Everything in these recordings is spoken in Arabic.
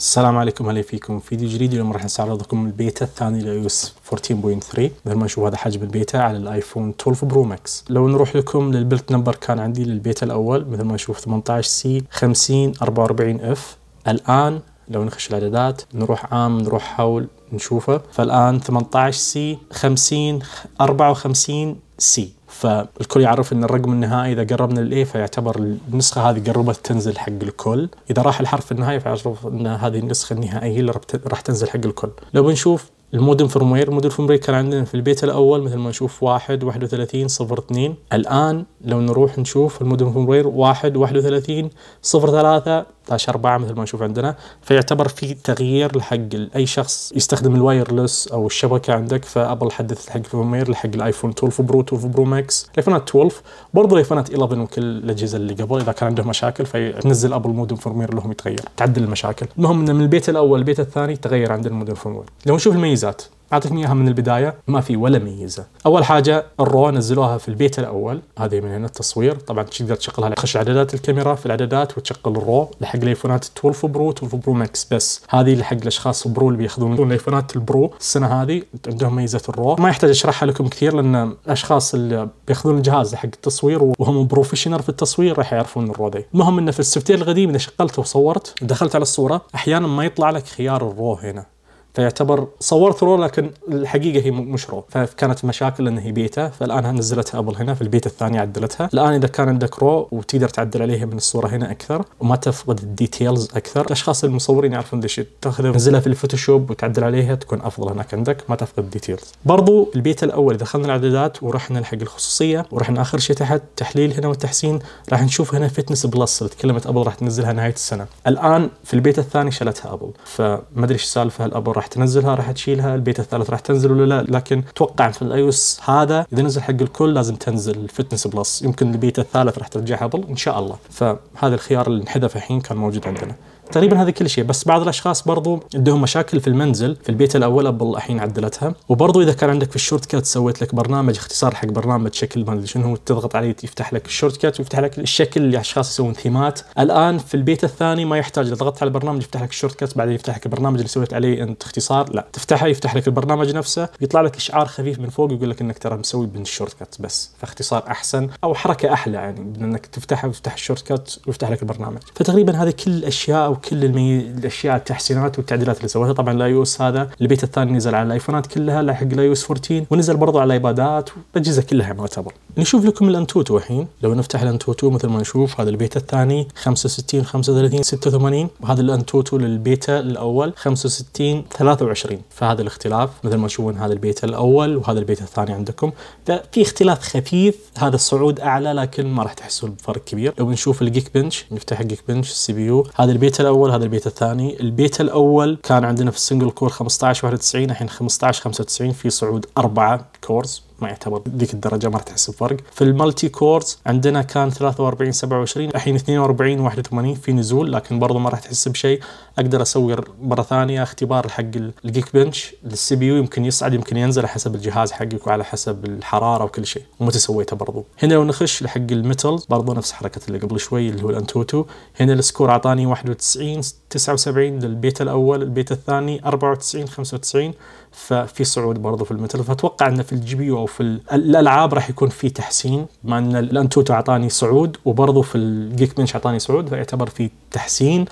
السلام عليكم اهلا فيكم فيديو جديد اليوم راح نستعرض لكم البيتا الثاني لايوس 14.3 مثل ما نشوف هذا حجم البيتا على الايفون 12 برو ماكس لو نروح لكم للبلت نمبر كان عندي للبيتا الاول مثل ما نشوف 18 سي 50 44 اف الان لو نخش الاعدادات نروح عام نروح حول نشوفه فالان 18 سي 50 54 سي فالكل يعرف ان الرقم النهائي اذا قربنا للاي فيعتبر النسخه هذه قربت تنزل حق الكل، اذا راح الحرف النهائي فيعرف ان هذه النسخه النهائيه اللي راح تنزل حق الكل، لو بنشوف المودم فيرموير المودم فيرموير كان عندنا في البيت الاول مثل ما نشوف 1 31 0 2 الان لو نروح نشوف المودم فيرموير 1 31 0 3 4 مثل ما نشوف عندنا فيعتبر في تغيير لحق اي شخص يستخدم الوايرلس او الشبكه عندك فابل حدثت حق الفرموير لحق الايفون 12 برو 12 برو ماكس الايفونات 12 برضو الايفونات 11 وكل الاجهزه اللي قبل اذا كان عندهم مشاكل فتنزل ابل مودم فيرموير لهم يتغير تعدل المشاكل المهم انه من البيت الاول البيت الثاني تغير عند المودم فيرموير لو نشوف الميزة الميزات اعطيكم اياها من البدايه ما في ولا ميزه اول حاجه الرو نزلوها في البيت الاول هذه من هنا التصوير طبعا تقدر تشغلها تخش اعدادات الكاميرا في الاعدادات وتشغل الرو لحق الايفونات 12 برو 12 برو ماكس بس هذه لحق الاشخاص برو اللي بياخذون الايفونات البرو السنه هذه عندهم ميزه الرو ما يحتاج اشرحها لكم كثير لان الاشخاص اللي بياخذون الجهاز حق التصوير وهم بروفيشنال في التصوير راح يعرفون الرو ذي المهم انه في السوفت القديم اذا شغلته وصورت دخلت على الصوره احيانا ما يطلع لك خيار الرو هنا فيعتبر صورت رو لكن الحقيقه هي مش رو فكانت مشاكل انها هي بيتا فالان نزلتها ابل هنا في البيتا الثانيه عدلتها الان اذا كان عندك رو وتقدر تعدل عليها من الصوره هنا اكثر وما تفقد الديتيلز اكثر الاشخاص المصورين يعرفون ليش تاخذها تنزلها في الفوتوشوب وتعدل عليها تكون افضل هناك عندك ما تفقد الديتيلز برضو البيتا الاول دخلنا الاعدادات ورحنا لحق الخصوصيه ورحنا اخر شيء تحت تحليل هنا والتحسين راح نشوف هنا فتنس بلس اللي تكلمت ابل راح تنزلها نهايه السنه الان في البيتا الثاني شلتها ابل فما ادري ايش السالفه هل ابل راح تنزلها راح تشيلها البيت الثالث راح تنزل ولا لا لكن توقع في الاي هذا اذا نزل حق الكل لازم تنزل الفتنس بلس يمكن البيت الثالث راح ترجعها ابل ان شاء الله فهذا الخيار اللي انحذف الحين كان موجود عندنا تقريبا هذا كل شيء بس بعض الاشخاص برضو عندهم مشاكل في المنزل في البيت الاول الله الحين عدلتها وبرضو اذا كان عندك في الشورت كات سويت لك برنامج اختصار حق برنامج شكل ما ادري شنو تضغط عليه يفتح لك الشورت كات ويفتح لك الشكل اللي اشخاص يسوون ثيمات الان في البيت الثاني ما يحتاج اذا ضغطت على البرنامج يفتح لك الشورت كات بعدين يفتح لك البرنامج اللي سويت عليه انت اختصار لا تفتحه يفتح لك البرنامج نفسه يطلع لك اشعار خفيف من فوق يقول لك انك ترى مسوي من الشورت كات بس فاختصار احسن او حركه احلى يعني انك تفتحه وتفتح الشورت كات ويفتح لك البرنامج فتقريبا هذه كل الاشياء او كل المي... الاشياء التحسينات والتعديلات اللي سويتها طبعا الايوس هذا البيت الثاني نزل على الايفونات كلها لحق الايوس 14 ونزل برضه على الايبادات والاجهزه كلها معتبر نشوف لكم الانتوتو الحين لو نفتح الانتوتو مثل ما نشوف هذا البيتا الثاني 65 35 86 وهذا الانتوتو للبيتا الاول 65 23 فهذا الاختلاف مثل ما تشوفون هذا البيتا الاول وهذا البيتا الثاني عندكم ففي اختلاف خفيف هذا الصعود اعلى لكن ما راح تحسون بفرق كبير لو نشوف الجيك بنش نفتح الجيك بنش السي بي يو هذا البيتا الاول هذا البيتا الثاني البيتا الاول كان عندنا في السنجل كور 15 91 الحين 15 95 في صعود اربعه كورز ما يعتبر ذيك الدرجه ما راح تحس بفرق في المالتي كورز عندنا كان 43 27 الحين 42 81 في نزول لكن برضه ما راح تحس بشيء اقدر اسوي مره ثانيه اختبار حق الجيك بنش للسي بي يو يمكن يصعد يمكن ينزل حسب الجهاز حقك وعلى حسب الحراره وكل شيء ومتى سويته برضه هنا لو نخش لحق الميتلز برضه نفس حركه اللي قبل شوي اللي هو الانتوتو هنا السكور اعطاني 91 79 للبيت الاول البيت الثاني 94 95 ففي صعود برضه في المتل فاتوقع انه في الجي بي او في الالعاب راح يكون في تحسين مع ان الانتوتو اعطاني صعود وبرضه في الجيك بنش اعطاني صعود فيعتبر في تحسين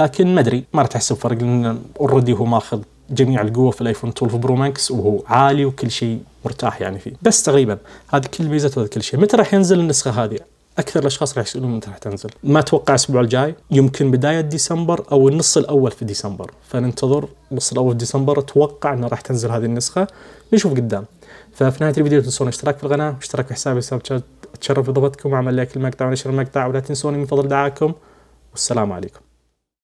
لكن ما ادري ما راح تحس بفرق لان اوريدي هو ماخذ جميع القوه في الايفون 12 برو ماكس وهو عالي وكل شيء مرتاح يعني فيه بس تقريبا هذه كل ميزة وهذا كل شيء متى راح ينزل النسخه هذه اكثر الاشخاص راح يسالون متى راح تنزل ما اتوقع الاسبوع الجاي يمكن بدايه ديسمبر او النص الاول في ديسمبر فننتظر النص الاول في ديسمبر اتوقع انه راح تنزل هذه النسخه نشوف قدام ففي نهايه الفيديو تنسون الاشتراك في القناه واشتراك في حسابي سناب شات اتشرف بضبطكم واعمل لايك للمقطع ونشر المقطع ولا تنسوني من فضل دعائكم والسلام عليكم